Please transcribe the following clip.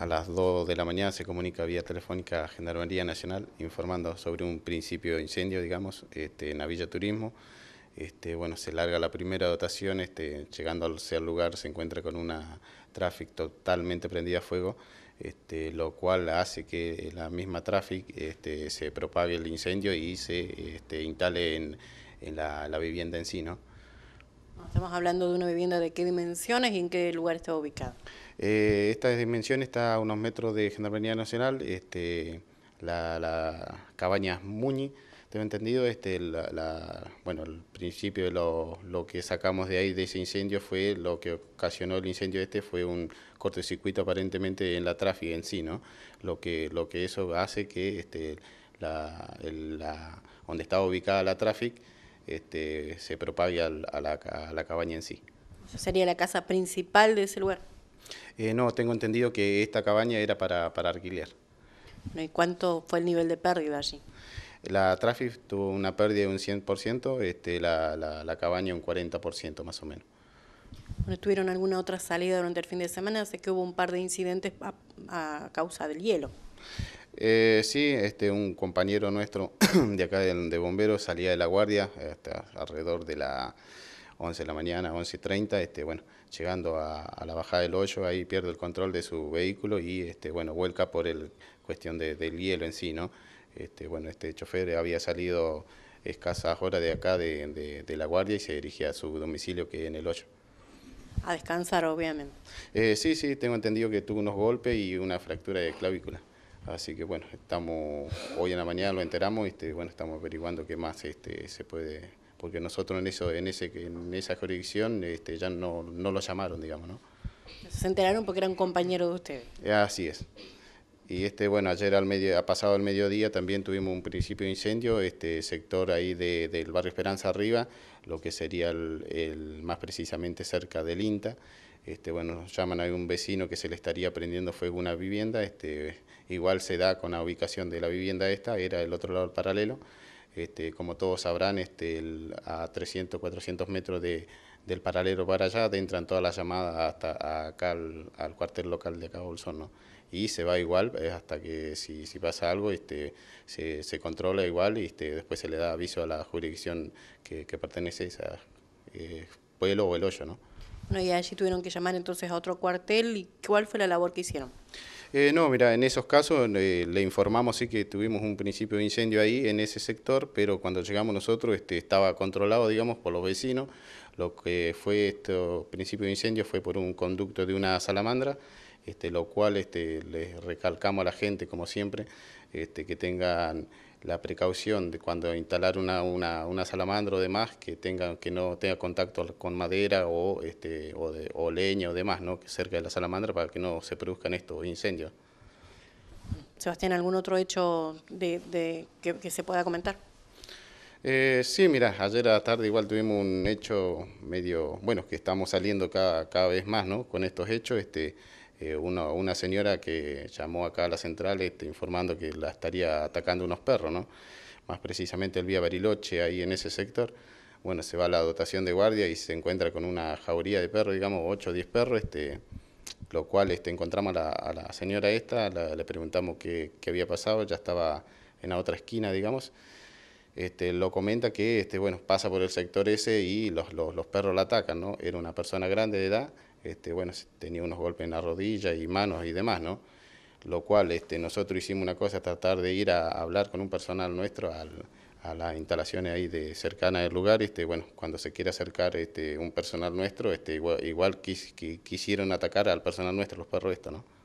a las 2 de la mañana se comunica vía telefónica a Gendarmería Nacional informando sobre un principio de incendio, digamos, este, en la Villa Turismo. Este, bueno, se larga la primera dotación, este, llegando al lugar se encuentra con una tráfico totalmente prendida a fuego, este, lo cual hace que la misma tráfico este, se propague el incendio y se este, instale en, la, vivienda en sí. Estamos hablando de una vivienda de qué dimensiones y en qué lugar está ubicada. Eh, esta dimensión está a unos metros de Gendarmería Nacional, este, la, la cabaña Muñi, tengo entendido, este, bueno, el principio de lo, que sacamos de ahí de ese incendio fue lo que ocasionó el incendio este fue un cortocircuito aparentemente en la tráfica en sí, ¿no? Lo que, lo que eso hace que este, la, donde estaba ubicada la tráfica este, se propague a, la cabaña en sí. Sería la casa principal de ese lugar. Eh, no, tengo entendido que esta cabaña era para, para alquiler. ¿Y cuánto fue el nivel de pérdida allí? La Traffic tuvo una pérdida de un 100%, este, la, la, cabaña un 40% más o menos. Bueno, ¿Tuvieron alguna otra salida durante el fin de semana? Sé que hubo un par de incidentes a, causa del hielo. Eh, sí, este, un compañero nuestro de acá de, bomberos salía de la guardia este, alrededor de la 11 de la mañana, 11.30, este, bueno, llegando a, la bajada del hoyo, ahí pierde el control de su vehículo y, este, bueno, vuelca por el cuestión del hielo en sí, ¿no? Este, bueno, este chofer había salido escasas horas de acá de, de, La Guardia y se dirigía a su domicilio que en el hoyo. A descansar, obviamente. Eh, sí, sí, tengo entendido que tuvo unos golpes y una fractura de clavícula. Así que bueno, estamos hoy en la mañana lo enteramos y este, bueno, estamos averiguando qué más este, se puede porque nosotros en eso, en ese, en esa jurisdicción, este, ya no, lo llamaron, digamos, ¿no? Se enteraron porque eran compañeros de ustedes. Ah, así es. Y este, bueno, ayer al medio, ha pasado el mediodía también tuvimos un principio de incendio, este sector ahí del barrio Esperanza arriba, lo que sería el, más precisamente cerca del INTA. Este, bueno, llaman a un vecino que se le estaría prendiendo fuego una vivienda, este, igual se da con la ubicación de la vivienda esta, era el otro lado paralelo. Este, como todos sabrán, este, a 300, 400 metros del paralelo para allá entran todas las llamadas hasta acá al, cuartel local de acá Bolsón, ¿no? Y se va igual hasta que si, pasa algo este, se, controla igual y este, después se le da aviso a la jurisdicción que, pertenece a ese eh, pueblo o el hoyo, ¿no? y allí tuvieron que llamar entonces a otro cuartel y ¿cuál fue la labor que hicieron? Eh, no, mira, en esos casos eh, le informamos sí que tuvimos un principio de incendio ahí en ese sector, pero cuando llegamos nosotros este, estaba controlado, digamos, por los vecinos. Lo que fue este principio de incendio fue por un conducto de una salamandra. Este, lo cual este, les recalcamos a la gente, como siempre, este, que tengan la precaución de cuando instalar una, una, salamandra o demás, que, tengan que no tenga contacto con madera o, este, o, o leña o demás, ¿no? cerca de la salamandra para que no se produzcan estos incendios. Sebastián, ¿algún otro hecho de, que, se pueda comentar? Eh, sí, mira, ayer a la tarde igual tuvimos un hecho medio, bueno, que estamos saliendo cada, cada vez más, ¿no? Con estos hechos, este, eh, una señora que llamó acá a la central este, informando que la estaría atacando unos perros, más precisamente el vía Bariloche, ahí en ese sector. Bueno, se va a la dotación de guardia y se encuentra con una jauría de perros, digamos 8 o 10 perros, este, lo cual este, encontramos a la, señora esta, le preguntamos qué, había pasado, ya estaba en la otra esquina, digamos. Este, lo comenta que este, bueno, pasa por el sector ese y los, perros la atacan, Era una persona grande de edad este, bueno, tenía unos golpes en la rodilla y manos y demás, ¿no? Lo cual este, nosotros hicimos una cosa, tratar de ir a hablar con un personal nuestro a las instalaciones ahí de cercanas del lugar, este, bueno, cuando se quiere acercar este, un personal nuestro, este, igual, quisieron atacar al personal nuestro, los perros estos, ¿no?